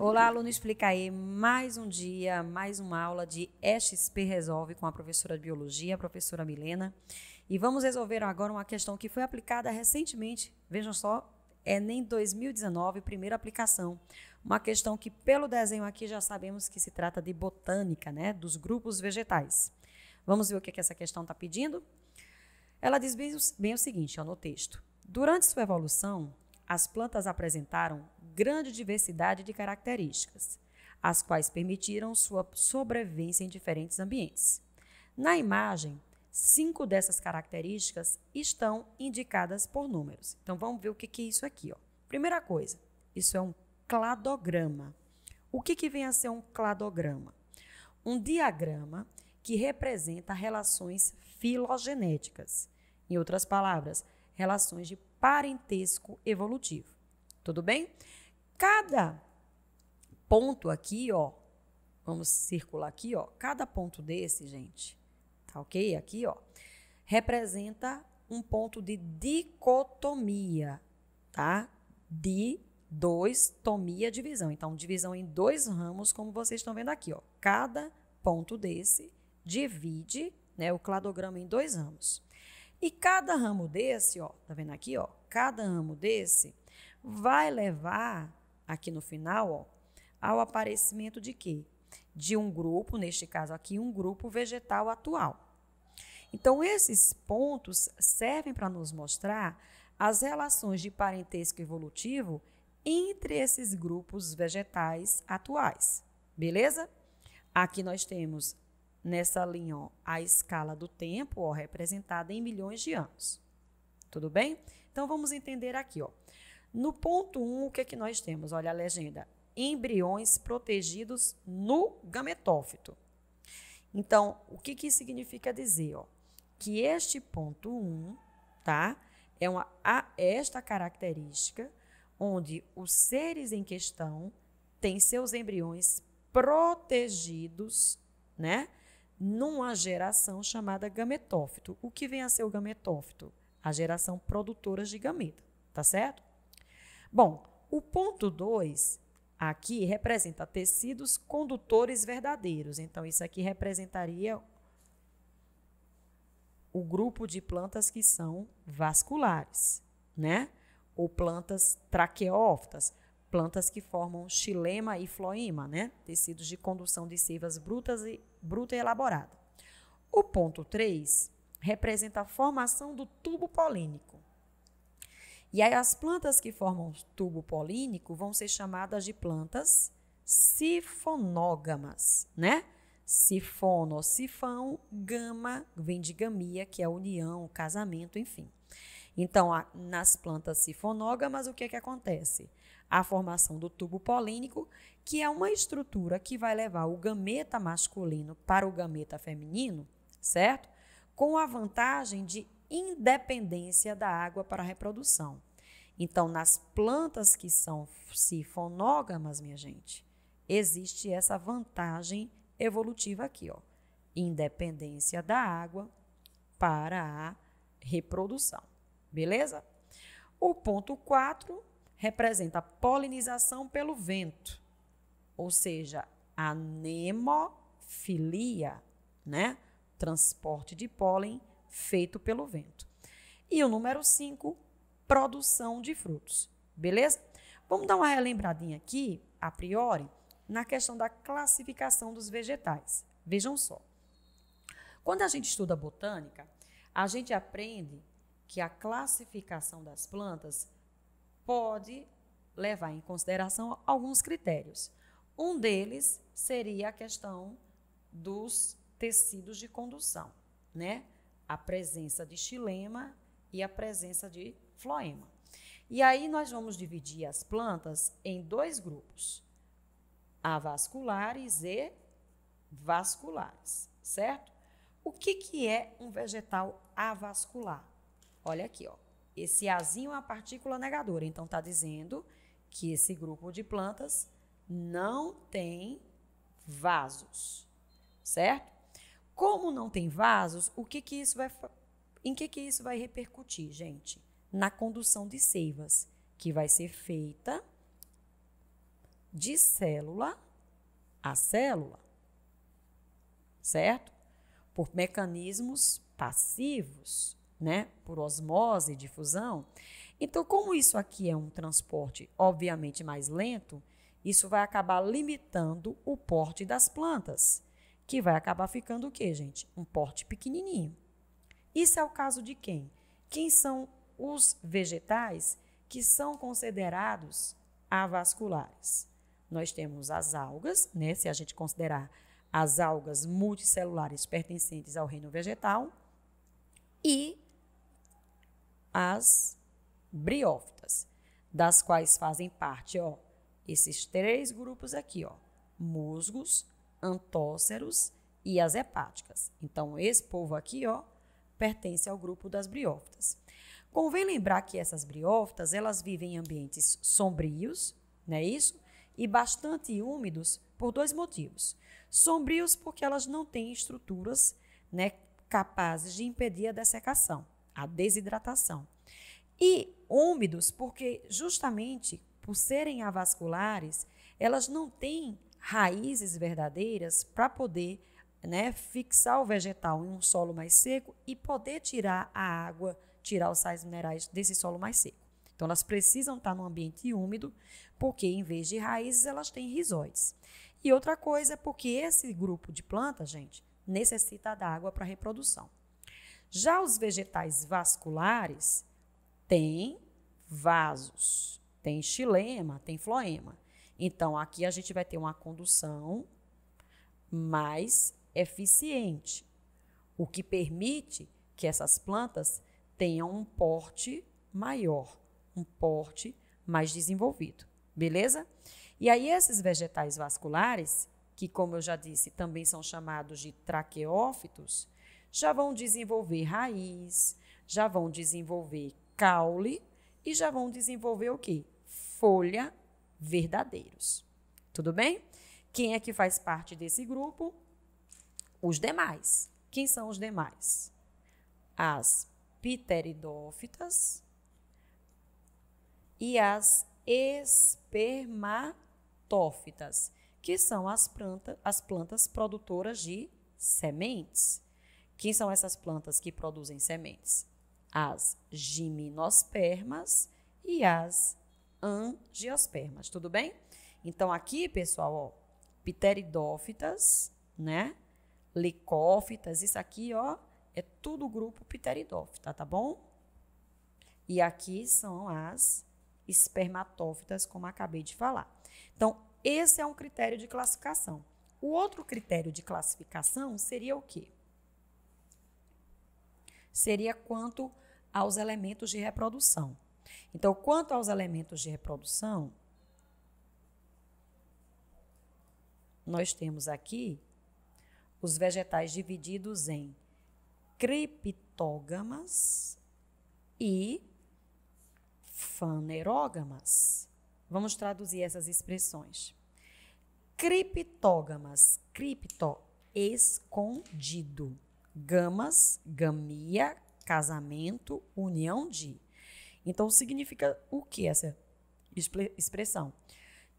Olá, aluno aí. Mais um dia, mais uma aula de XP Resolve com a professora de Biologia, a professora Milena. E vamos resolver agora uma questão que foi aplicada recentemente, vejam só, é nem 2019, primeira aplicação. Uma questão que, pelo desenho aqui, já sabemos que se trata de botânica, né? Dos grupos vegetais. Vamos ver o que, é que essa questão está pedindo? Ela diz bem, bem o seguinte, ó, no texto. Durante sua evolução, as plantas apresentaram grande diversidade de características, as quais permitiram sua sobrevivência em diferentes ambientes. Na imagem, cinco dessas características estão indicadas por números. Então vamos ver o que é isso aqui. Ó. Primeira coisa, isso é um cladograma. O que, que vem a ser um cladograma? Um diagrama que representa relações filogenéticas. Em outras palavras, relações de parentesco evolutivo. Tudo bem? Cada ponto aqui, ó, vamos circular aqui, ó, cada ponto desse, gente, tá ok? Aqui, ó, representa um ponto de dicotomia, tá? De dois, tomia, divisão. Então, divisão em dois ramos, como vocês estão vendo aqui, ó. Cada ponto desse divide, né, o cladograma em dois ramos. E cada ramo desse, ó, tá vendo aqui, ó? Cada ramo desse vai levar aqui no final, ó, ao aparecimento de quê? De um grupo, neste caso aqui, um grupo vegetal atual. Então, esses pontos servem para nos mostrar as relações de parentesco evolutivo entre esses grupos vegetais atuais. Beleza? Aqui nós temos nessa linha ó, a escala do tempo ó, representada em milhões de anos. Tudo bem? Então vamos entender aqui. Ó. No ponto 1, um, o que, é que nós temos? Olha a legenda. Embriões protegidos no gametófito. Então, o que, que significa dizer? Ó, que este ponto 1, um, tá? É uma, a esta característica onde os seres em questão têm seus embriões protegidos, né? Numa geração chamada gametófito. O que vem a ser o gametófito? A geração produtora de gameta, tá certo? Bom, o ponto 2 aqui representa tecidos condutores verdadeiros. Então, isso aqui representaria o grupo de plantas que são vasculares, né? Ou plantas traqueófitas, plantas que formam xilema e floema, né? Tecidos de condução de seivas brutas e bruta e elaborada. O ponto 3 representa a formação do tubo polínico. E aí as plantas que formam tubo polínico vão ser chamadas de plantas sifonógamas, né? Sifono, sifão, gama, vem de gamia, que é união, casamento, enfim. Então, a, nas plantas sifonógamas, o que é que acontece? A formação do tubo polínico, que é uma estrutura que vai levar o gameta masculino para o gameta feminino, certo? Com a vantagem de independência da água para a reprodução. Então, nas plantas que são se minha gente, existe essa vantagem evolutiva aqui, ó. Independência da água para a reprodução. Beleza? O ponto 4 representa a polinização pelo vento, ou seja, a nemofilia, né? Transporte de pólen feito pelo vento. E o número 5, produção de frutos. Beleza? Vamos dar uma relembradinha aqui, a priori, na questão da classificação dos vegetais. Vejam só. Quando a gente estuda botânica, a gente aprende que a classificação das plantas pode levar em consideração alguns critérios. Um deles seria a questão dos tecidos de condução, né? a presença de xilema e a presença de floema. E aí nós vamos dividir as plantas em dois grupos, avasculares e vasculares, certo? O que, que é um vegetal avascular? Olha aqui, ó. Esse azinho é uma partícula negadora, então está dizendo que esse grupo de plantas não tem vasos, certo? Como não tem vasos, o que, que isso vai, em que, que isso vai repercutir, gente? Na condução de seivas, que vai ser feita de célula a célula, certo? Por mecanismos passivos, né? Por osmose difusão. Então, como isso aqui é um transporte obviamente mais lento, isso vai acabar limitando o porte das plantas que vai acabar ficando o quê, gente? Um porte pequenininho. Isso é o caso de quem? Quem são os vegetais que são considerados avasculares? Nós temos as algas, né? Se a gente considerar as algas multicelulares pertencentes ao reino vegetal e as briófitas, das quais fazem parte, ó, esses três grupos aqui, ó, musgos, antóceros e as hepáticas. Então, esse povo aqui, ó, pertence ao grupo das briófitas. Convém lembrar que essas briófitas, elas vivem em ambientes sombrios, não é isso? E bastante úmidos por dois motivos. Sombrios porque elas não têm estruturas né, capazes de impedir a dessecação, a desidratação. E úmidos porque justamente por serem avasculares, elas não têm raízes verdadeiras para poder né, fixar o vegetal em um solo mais seco e poder tirar a água, tirar os sais minerais desse solo mais seco. Então, elas precisam estar tá num ambiente úmido, porque em vez de raízes, elas têm rizoides. E outra coisa é porque esse grupo de plantas, gente, necessita da água para reprodução. Já os vegetais vasculares têm vasos, tem xilema, tem floema. Então, aqui a gente vai ter uma condução mais eficiente, o que permite que essas plantas tenham um porte maior, um porte mais desenvolvido, beleza? E aí esses vegetais vasculares, que como eu já disse, também são chamados de traqueófitos, já vão desenvolver raiz, já vão desenvolver caule e já vão desenvolver o quê? Folha verdadeiros. Tudo bem? Quem é que faz parte desse grupo? Os demais. Quem são os demais? As pteridófitas e as espermatófitas, que são as, planta, as plantas produtoras de sementes. Quem são essas plantas que produzem sementes? As gimnospermas e as angiospermas, tudo bem? Então, aqui, pessoal, ó, pteridófitas, né? Licófitas, isso aqui, ó, é tudo grupo pteridófita, tá bom? E aqui são as espermatófitas, como acabei de falar. Então, esse é um critério de classificação. O outro critério de classificação seria o quê? Seria quanto aos elementos de reprodução. Então, quanto aos elementos de reprodução, nós temos aqui os vegetais divididos em criptógamas e fanerógamas. Vamos traduzir essas expressões. Criptógamas, cripto, escondido. Gamas, gamia, casamento, união de. Então, significa o que essa expressão?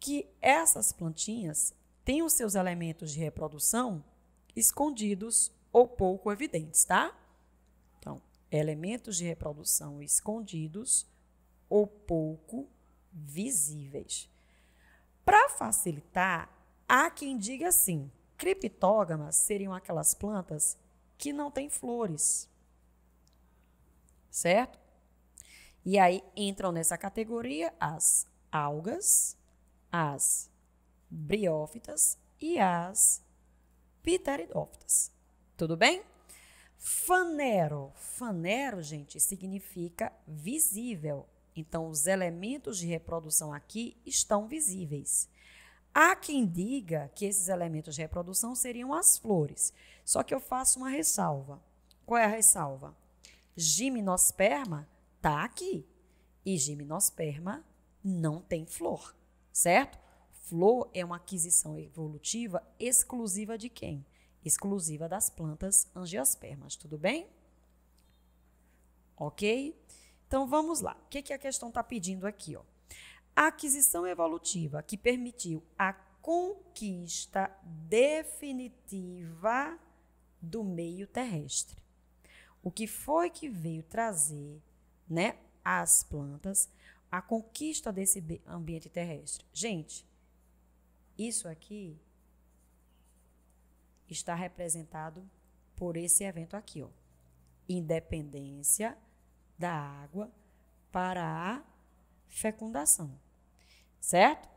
Que essas plantinhas têm os seus elementos de reprodução escondidos ou pouco evidentes, tá? Então, elementos de reprodução escondidos ou pouco visíveis. Para facilitar, há quem diga assim: criptógamas seriam aquelas plantas que não têm flores, certo? E aí entram nessa categoria as algas, as briófitas e as pteridófitas. Tudo bem? Fanero. Fanero, gente, significa visível. Então, os elementos de reprodução aqui estão visíveis. Há quem diga que esses elementos de reprodução seriam as flores. Só que eu faço uma ressalva. Qual é a ressalva? Gimnosperma tá aqui. E gimnosperma não tem flor, certo? Flor é uma aquisição evolutiva exclusiva de quem? Exclusiva das plantas angiospermas, tudo bem? Ok? Então vamos lá. O que, que a questão está pedindo aqui? Ó? A aquisição evolutiva que permitiu a conquista definitiva do meio terrestre. O que foi que veio trazer né, as plantas, a conquista desse ambiente terrestre. Gente, isso aqui está representado por esse evento aqui, ó. Independência da água para a fecundação. Certo?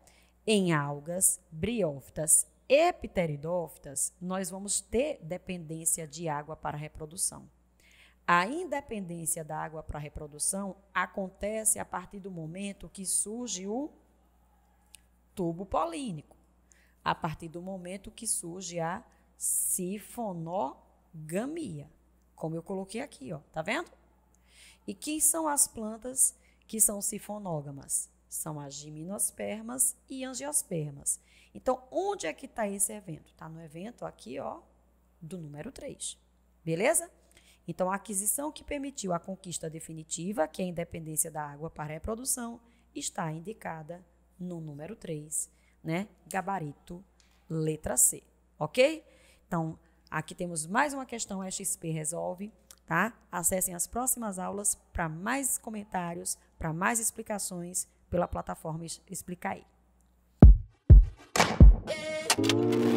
Em algas, briófitas e pteridófitas, nós vamos ter dependência de água para a reprodução. A independência da água para a reprodução acontece a partir do momento que surge o tubo polínico, a partir do momento que surge a sifonogamia, como eu coloquei aqui, ó, tá vendo? E quem são as plantas que são sifonógamas? São as gimnospermas e angiospermas. Então, onde é que está esse evento? Está no evento aqui, ó, do número 3. Beleza? Então, a aquisição que permitiu a conquista definitiva, que é a independência da água para a reprodução, está indicada no número 3, né? Gabarito, letra C, ok? Então, aqui temos mais uma questão, XP Resolve, tá? Acessem as próximas aulas para mais comentários, para mais explicações pela plataforma Aí. Yeah.